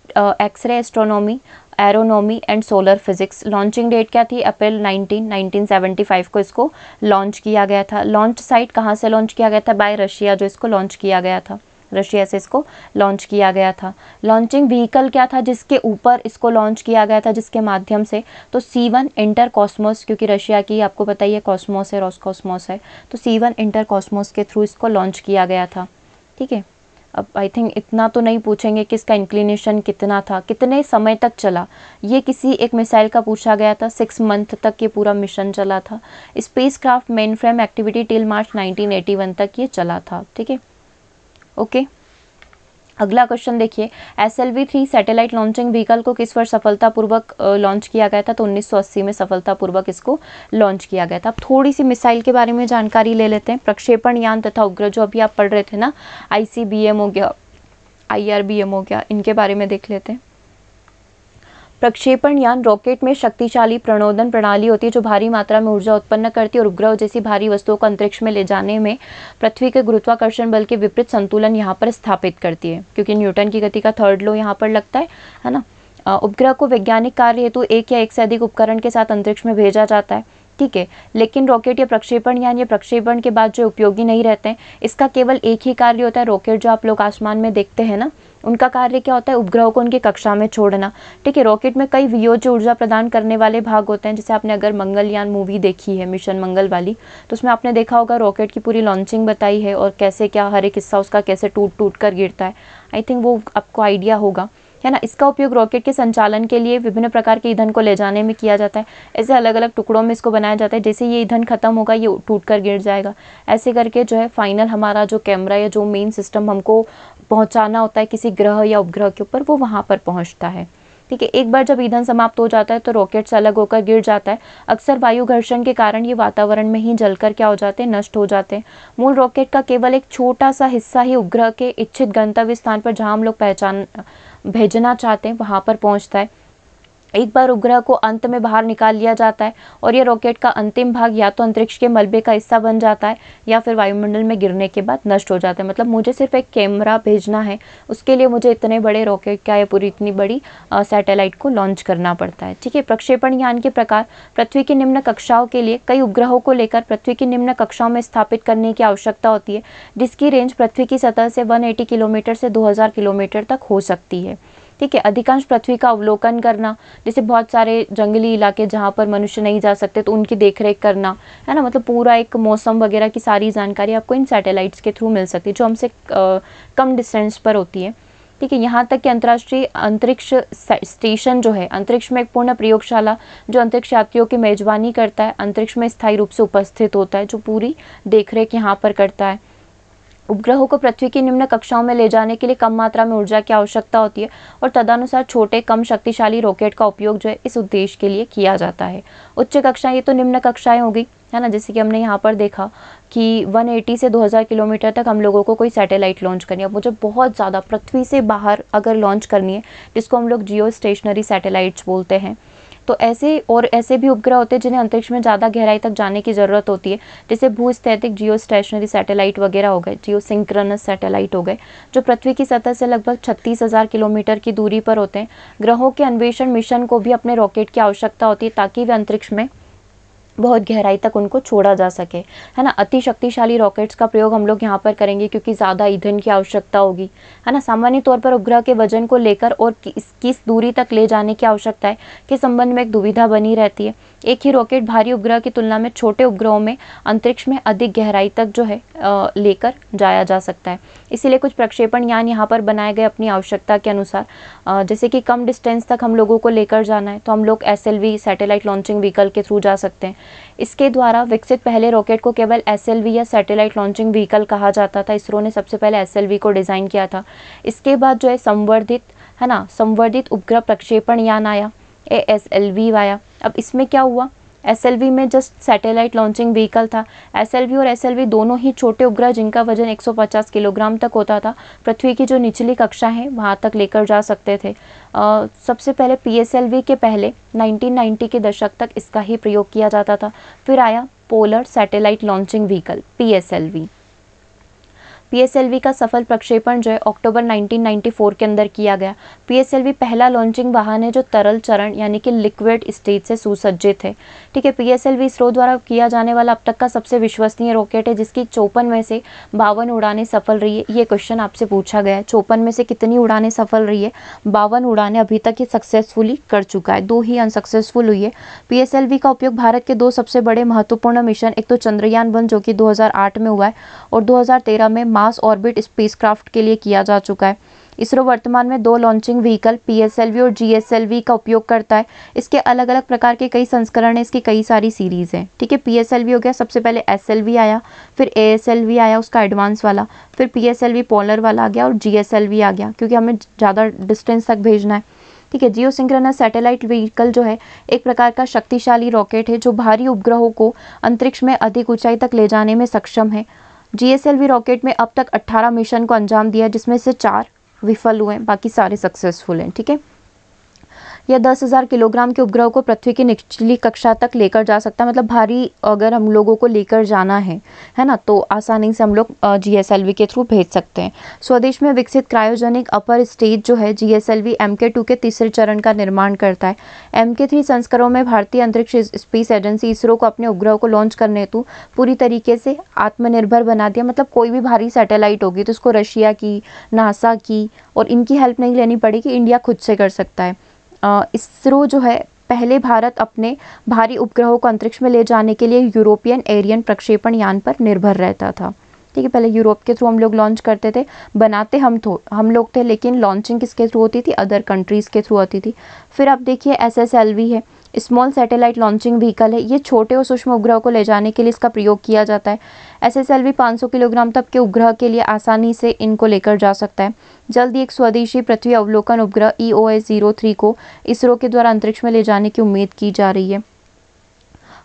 X-ray astronomy aeronomy and solar physics launching date क्या थी अप्रैल 19 1975 को इसको लॉन्च किया गया था लॉन्च साइट कहाँ से लॉन्च किया गया था बाय रशिया जो इसको लॉन्च किया गया था रशिया से इसको लॉन्च किया गया था लॉन्चिंग व्हीकल क्या था जिसके ऊपर इसको लॉन्च किया गया था जिसके माध्यम से तो सी वन इंटर कॉस्मोस क्योंकि रशिया की आपको पता ही है कॉस्मोस है रॉस कॉस्मोस है तो सी वन इंटर कॉस्मोस के थ्रू इसको लॉन्च किया गया था ठीक है अब आई थिंक इतना तो नहीं पूछेंगे कि इसका इंक्लिनेशन कितना था कितने समय तक चला ये किसी एक मिसाइल का पूछा गया था सिक्स मंथ तक ये पूरा मिशन चला था spacecraft mainframe activity till March 1981 तक ये चला था ठीक है ओके अगला क्वेश्चन देखिए S L V three satellite launching vehicle को किस वर्ष सफलतापूर्वक लॉन्च किया गया था तो 1980 में सफलतापूर्वक इसको लॉन्च किया गया था अब थोड़ी सी मिसाइल के बारे में जानकारी ले लेते हैं प्रक्षेपण यान तथा उग्र जो अभी आप पढ़ रहे थे ना आई हो गया आई हो गया इनके बारे में देख लेते हैं प्रक्षेपण यान रॉकेट में शक्तिशाली प्रणोदन प्रणाली होती है जो भारी मात्रा में ऊर्जा उत्पन्न करती है और उपग्रह जैसी भारी वस्तुओं को अंतरिक्ष में ले जाने में पृथ्वी के गुरुत्वाकर्षण बल के विपरीत संतुलन यहाँ पर स्थापित करती है क्योंकि न्यूटन की गति का थर्ड लो यहाँ पर लगता है है ना उपग्रह को वैज्ञानिक कार्य हेतु एक या एक से अधिक उपकरण के साथ अंतरिक्ष में भेजा जाता है ठीक है लेकिन रॉकेट या प्रक्षेपण यान या प्रक्षेपण के बाद जो उपयोगी नहीं रहते हैं इसका केवल एक ही कार्य होता है रॉकेट जो आप लोग आसमान में देखते हैं ना उनका कार्य क्या होता है उपग्रहों को उनकी कक्षा में छोड़ना ठीक है रॉकेट में कई वियोज्य ऊर्जा प्रदान करने वाले भाग होते हैं जैसे आपने अगर मंगलयान मूवी देखी है मिशन मंगल वाली तो उसमें आपने देखा होगा रॉकेट की पूरी लॉन्चिंग बताई है और कैसे क्या हर एक हिस्सा उसका कैसे टूट टूट कर गिरता है आई थिंक वो आपको आइडिया होगा है ना इसका उपयोग रॉकेट के संचालन के लिए विभिन्न प्रकार के ईंधन को ले जाने में किया जाता है ऐसे अलग अलग टुकड़ों में इसको बनाया जाता है जैसे ये ईंधन खत्म होगा ये टूट कर गिर जाएगा ऐसे करके जो है फाइनल हमारा जो कैमरा या जो मेन सिस्टम हमको पहुंचाना होता है किसी ग्रह या उपग्रह के ऊपर वो वहाँ पर पहुँचता है ठीक है एक बार जब ईंधन समाप्त हो जाता है तो रॉकेट से अलग होकर गिर जाता है अक्सर वायु घर्षण के कारण ये वातावरण में ही जलकर क्या हो जाते हैं नष्ट हो जाते हैं मूल रॉकेट का केवल एक छोटा सा हिस्सा ही उपग्रह के इच्छित गंतव्य स्थान पर जहाँ हम लोग पहचान भेजना चाहते हैं वहाँ पर पहुँचता है एक बार उपग्रह को अंत में बाहर निकाल लिया जाता है और यह रॉकेट का अंतिम भाग या तो अंतरिक्ष के मलबे का हिस्सा बन जाता है या फिर वायुमंडल में गिरने के बाद नष्ट हो जाता है मतलब मुझे सिर्फ एक कैमरा भेजना है उसके लिए मुझे इतने बड़े रॉकेट का या पूरी इतनी बड़ी सैटेलाइट को लॉन्च करना पड़ता है ठीक है प्रक्षेपण यान के प्रकार पृथ्वी की निम्न कक्षाओं के लिए कई उपग्रहों को लेकर पृथ्वी की निम्न कक्षाओं में स्थापित करने की आवश्यकता होती है जिसकी रेंज पृथ्वी की सतह से वन किलोमीटर से दो किलोमीटर तक हो सकती है ठीक है अधिकांश पृथ्वी का अवलोकन करना जैसे बहुत सारे जंगली इलाके जहाँ पर मनुष्य नहीं जा सकते तो उनकी देख रेख करना है ना मतलब पूरा एक मौसम वगैरह की सारी जानकारी आपको इन सैटेलाइट्स के थ्रू मिल सकती है जो हमसे कम डिस्टेंस पर होती है ठीक है यहाँ तक कि अंतर्राष्ट्रीय अंतरिक्ष स्टेशन जो है अंतरिक्ष में एक पूर्ण प्रयोगशाला जो अंतरिक्ष यात्रियों की मेजबानी करता है अंतरिक्ष में स्थायी रूप से उपस्थित होता है जो पूरी देखरेख यहाँ पर करता है उपग्रहों को पृथ्वी की निम्न कक्षाओं में ले जाने के लिए कम मात्रा में ऊर्जा की आवश्यकता होती है और तदनुसार छोटे कम शक्तिशाली रॉकेट का उपयोग जो है इस उद्देश्य के लिए किया जाता है उच्च कक्षाएं ये तो निम्न कक्षाएं हो गई है ना जैसे कि हमने यहाँ पर देखा कि 180 से 2000 किलोमीटर तक हम लोगों को कोई सैटेलाइट लॉन्च करनी है मुझे बहुत ज़्यादा पृथ्वी से बाहर अगर लॉन्च करनी है जिसको हम लोग जियो स्टेशनरी सैटेलाइट्स बोलते हैं तो ऐसे और ऐसे भी उपग्रह होते हैं जिन्हें अंतरिक्ष में ज़्यादा गहराई तक जाने की ज़रूरत होती है जैसे भूस्थैतिक जियो स्टेशनरी सैटेलाइट वगैरह हो गए जियो सिंक्रनस सैटेलाइट हो गए जो पृथ्वी की सतह से लगभग छत्तीस किलोमीटर की दूरी पर होते हैं ग्रहों के अन्वेषण मिशन को भी अपने रॉकेट की आवश्यकता होती है ताकि वे अंतरिक्ष में बहुत गहराई तक उनको छोड़ा जा सके है ना अति शक्तिशाली रॉकेट्स का प्रयोग हम लोग यहाँ पर करेंगे क्योंकि ज़्यादा ईंधन की आवश्यकता होगी है ना सामान्य तौर पर उपग्रह के वजन को लेकर और किस किस दूरी तक ले जाने की आवश्यकता है के संबंध में एक दुविधा बनी रहती है एक ही रॉकेट भारी उपग्रह की तुलना में छोटे उपग्रहों में अंतरिक्ष में अधिक गहराई तक जो है लेकर जाया जा सकता है इसीलिए कुछ प्रक्षेपण यान यहाँ पर बनाए गए अपनी आवश्यकता के अनुसार जैसे कि कम डिस्टेंस तक हम लोगों को लेकर जाना है तो हम लोग एस सैटेलाइट लॉन्चिंग व्हीकल के थ्रू जा सकते हैं इसके द्वारा विकसित पहले रॉकेट को केवल एस या सैटेलाइट लॉन्चिंग व्हीकल कहा जाता था इसरो ने सबसे पहले एस को डिज़ाइन किया था इसके बाद जो है संवर्धित है ना संवर्धित उपग्रह प्रक्षेपण यान आया ए एस एल वी आया अब इसमें क्या हुआ एस एल वी में जस्ट सैटेलाइट लॉन्चिंग व्हीकल था एस एल वी और एस एल वी दोनों ही छोटे उपग्रह जिनका वजन 150 किलोग्राम तक होता था पृथ्वी की जो निचली कक्षा है वहाँ तक लेकर जा सकते थे आ, सबसे पहले पी एस एल वी के पहले 1990 के दशक तक इसका ही प्रयोग किया जाता था फिर आया polar satellite launching vehicle P S L V PSLV का सफल प्रक्षेपण जो है अक्टूबर 1994 के अंदर किया गया पीएसएलवी पहला लॉन्चिंग वाहन है जो तरल चरण यानी कि लिक्विड स्टेज से सुसज्जित है ठीक है पीएसएलवी इसरो द्वारा किया जाने वाला अब तक का सबसे विश्वसनीय रॉकेट है जिसकी चौपन में से बावन उड़ानें सफल रही है ये क्वेश्चन आपसे पूछा गया है चौपन में से कितनी उड़ानें सफल रही है बावन उड़ानें अभी तक ये सक्सेसफुली कर चुका है दो ही अनसक्सेसफुल हुई है पी का उपयोग भारत के दो सबसे बड़े महत्वपूर्ण मिशन एक तो चंद्रयान वन जो कि दो में हुआ है और दो में मास ऑर्बिट स्पेसक्राफ्ट के लिए किया जा चुका है इसरो वर्तमान में दो लॉन्चिंग व्हीकल पी और जी का उपयोग करता है इसके अलग अलग प्रकार के कई संस्करण हैं इसकी कई सारी सीरीज़ हैं ठीक है पी हो गया सबसे पहले एस आया फिर ए आया उसका एडवांस वाला फिर पी पॉलर वाला आ गया और जी आ गया क्योंकि हमें ज़्यादा डिस्टेंस तक भेजना है ठीक है जियो सिंक्रनस सैटेलाइट व्हीकल जो है एक प्रकार का शक्तिशाली रॉकेट है जो भारी उपग्रहों को अंतरिक्ष में अधिक ऊंचाई तक ले जाने में सक्षम है जीएसएलवी रॉकेट में अब तक 18 मिशन को अंजाम दिया जिसमें से चार विफल हुए हैं बाकी सारे सक्सेसफुल हैं ठीक है या दस हज़ार किलोग्राम के उपग्रह को पृथ्वी की निचली कक्षा तक लेकर जा सकता है मतलब भारी अगर हम लोगों को लेकर जाना है है ना तो आसानी से हम लोग जी एस एल वी के थ्रू भेज सकते हैं स्वदेश में विकसित क्रायोजेनिक अपर स्टेज जो है G S L V M K two के तीसरे चरण का निर्माण करता है एम के थ्री संस्करणों में भारतीय अंतरिक्ष स्पेस एजेंसी इसरो को अपने उपग्रह को लॉन्च करने हेतु पूरी तरीके से आत्मनिर्भर बना दिया मतलब कोई भी भारी सैटेलाइट होगी तो उसको रशिया की नासा की और इनकी हेल्प नहीं लेनी पड़ेगी इंडिया खुद से कर सकता है इसरो जो है पहले भारत अपने भारी उपग्रहों को अंतरिक्ष में ले जाने के लिए यूरोपियन एरियन प्रक्षेपण यान पर निर्भर रहता था ठीक है पहले यूरोप के थ्रू हम लोग लॉन्च करते थे बनाते हम थो हम लोग थे लेकिन लॉन्चिंग किसके थ्रू होती थी अदर कंट्रीज़ के थ्रू होती थी फिर आप देखिए एस एस एल वी है स्मॉल सैटेलाइट लॉन्चिंग व्हीकल है ये छोटे और सूक्ष्म उपग्रह को ले जाने के लिए इसका प्रयोग किया जाता है एस एस एल वी पाँच सौ किलोग्राम तक के उपग्रह के लिए आसानी से इनको लेकर जा सकता है जल्द ही एक स्वदेशी पृथ्वी अवलोकन उपग्रह ईओएस ओ जीरो थ्री को इसरो के द्वारा अंतरिक्ष में ले जाने की उम्मीद की जा रही है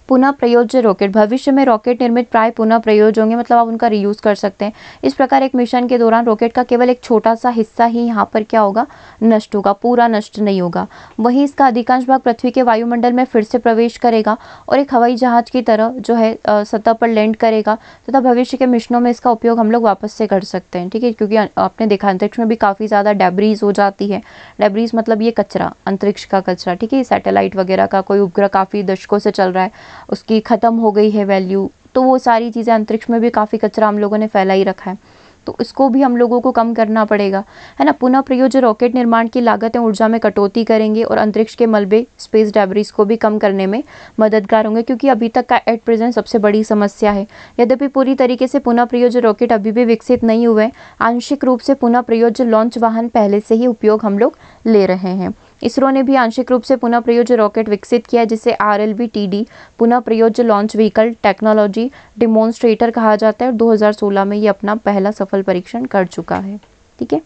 पुनः प्रयोज्य रॉकेट भविष्य में रॉकेट निर्मित प्राय पुनः प्रयोज होंगे मतलब आप उनका रीयूज कर सकते हैं इस प्रकार एक मिशन के दौरान रॉकेट का केवल एक छोटा सा हिस्सा ही यहाँ पर क्या होगा नष्ट होगा पूरा नष्ट नहीं होगा वहीं इसका अधिकांश भाग पृथ्वी के वायुमंडल में फिर से प्रवेश करेगा और एक हवाई जहाज की तरह जो है सतह पर लैंड करेगा तथा भविष्य के मिशनों में इसका उपयोग हम लोग वापस से कर सकते हैं ठीक है क्योंकि आपने देखा अंतरिक्ष में भी काफ़ी ज़्यादा डेबरीज हो जाती है डेबरीज मतलब ये कचरा अंतरिक्ष का कचरा ठीक है सैटेलाइट वगैरह का कोई उपग्रह काफ़ी दशकों से चल रहा है उसकी ख़त्म हो गई है वैल्यू तो वो सारी चीज़ें अंतरिक्ष में भी काफ़ी कचरा हम लोगों ने फैला ही रखा है तो इसको भी हम लोगों को कम करना पड़ेगा है ना पुनः प्रयोज्य रॉकेट निर्माण की लागतें ऊर्जा में कटौती करेंगे और अंतरिक्ष के मलबे स्पेस डेबरीज को भी कम करने में मददगार होंगे क्योंकि अभी तक का एट प्रेजेंट सबसे बड़ी समस्या है यद्यपि पूरी तरीके से पुनः जो रॉकेट अभी भी विकसित नहीं हुए आंशिक रूप से पुनः प्रयोज्य लॉन्च वाहन पहले से ही उपयोग हम लोग ले रहे हैं इसरो ने भी आंशिक रूप से पुनः प्रयोज्य रॉकेट विकसित किया है जिसे R L V T D पुनः प्रयोज्य लॉन्च व्हीकल टेक्नोलॉजी डिमोन्स्ट्रेटर कहा जाता है और 2016 में ये अपना पहला सफल परीक्षण कर चुका है ठीक है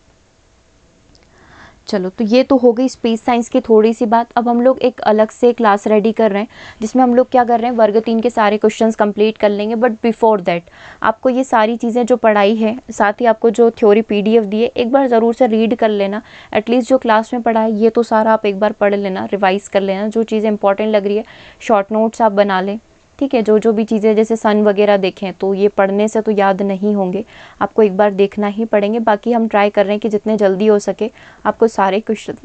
चलो तो ये तो हो गई स्पेस साइंस की थोड़ी सी बात अब हम लोग एक अलग से क्लास रेडी कर रहे हैं जिसमें हम लोग क्या कर रहे हैं वर्ग तीन के सारे क्वेश्चंस कंप्लीट कर लेंगे बट बिफोर दैट आपको ये सारी चीज़ें जो पढ़ाई है साथ ही आपको जो थ्योरी पी है एक बार ज़रूर से रीड कर लेना एटलीस्ट जो क्लास में पढ़ा है ये तो सारा आप एक बार पढ़ लेना रिवाइज़ कर लेना जो चीज़ें इंपॉर्टेंट लग रही है शॉर्ट नोट्स आप बना लें ठीक है जो जो भी चीज़ें जैसे सन वगैरह देखें तो ये पढ़ने से तो याद नहीं होंगे आपको एक बार देखना ही पड़ेंगे बाकी हम ट्राई कर रहे हैं कि जितने जल्दी हो सके आपको सारे क्वेश्चन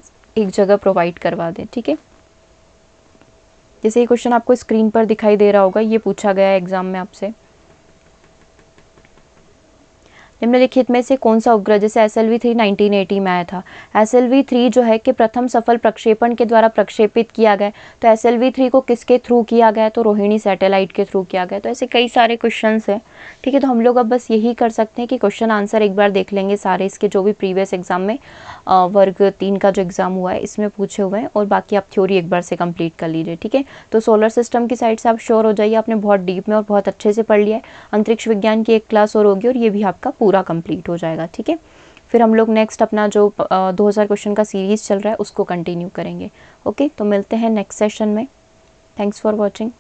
एक जगह प्रोवाइड करवा दें ठीक है जैसे ये क्वेश्चन आपको स्क्रीन पर दिखाई दे रहा होगा ये पूछा गया एग्ज़ाम में आपसे निम्नलिखित में से कौन सा उपग्रह जैसे S L V three nineteen eighty में आया था एस एल वी थ्री जो है कि प्रथम सफल प्रक्षेपण के द्वारा प्रक्षेपित किया गया तो एस एल वी थ्री को किसके थ्रू किया गया तो रोहिणी सैटेलाइट के थ्रू किया गया तो ऐसे कई सारे क्वेश्चन हैं ठीक है तो हम लोग अब बस यही कर सकते हैं कि क्वेश्चन आंसर एक बार देख लेंगे सारे इसके जो भी प्रीवियस एग्जाम में वर्ग तीन का जो एग्ज़ाम हुआ है इसमें पूछे हुए हैं और बाकी आप थ्योरी एक बार से कम्प्लीट कर लीजिए ठीक है तो सोलर सिस्टम की साइड से आप श्योर हो जाइए आपने बहुत डीप में और बहुत अच्छे से पढ़ लिया है अंतरिक्ष विज्ञान की एक क्लास और होगी और ये भी आपका पूरा कंप्लीट हो जाएगा ठीक है फिर हम लोग नेक्स्ट अपना जो दो हज़ार क्वेश्चन का सीरीज़ चल रहा है उसको कंटिन्यू करेंगे ओके तो मिलते हैं नेक्स्ट सेशन में थैंक्स फॉर वॉचिंग